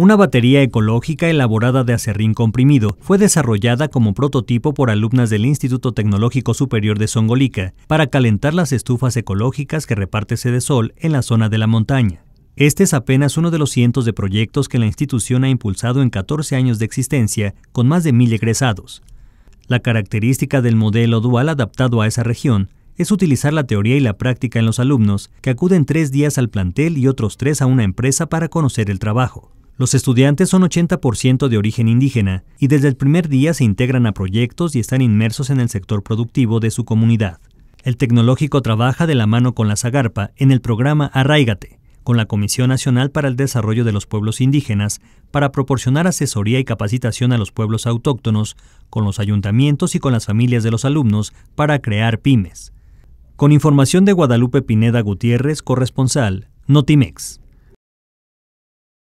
Una batería ecológica elaborada de acerrín comprimido fue desarrollada como prototipo por alumnas del Instituto Tecnológico Superior de Songolica para calentar las estufas ecológicas que repartese de Sol en la zona de la montaña. Este es apenas uno de los cientos de proyectos que la institución ha impulsado en 14 años de existencia, con más de mil egresados. La característica del modelo dual adaptado a esa región es utilizar la teoría y la práctica en los alumnos que acuden tres días al plantel y otros tres a una empresa para conocer el trabajo. Los estudiantes son 80% de origen indígena y desde el primer día se integran a proyectos y están inmersos en el sector productivo de su comunidad. El tecnológico trabaja de la mano con la Zagarpa en el programa Arraigate, con la Comisión Nacional para el Desarrollo de los Pueblos Indígenas, para proporcionar asesoría y capacitación a los pueblos autóctonos, con los ayuntamientos y con las familias de los alumnos para crear pymes. Con información de Guadalupe Pineda Gutiérrez, corresponsal, Notimex.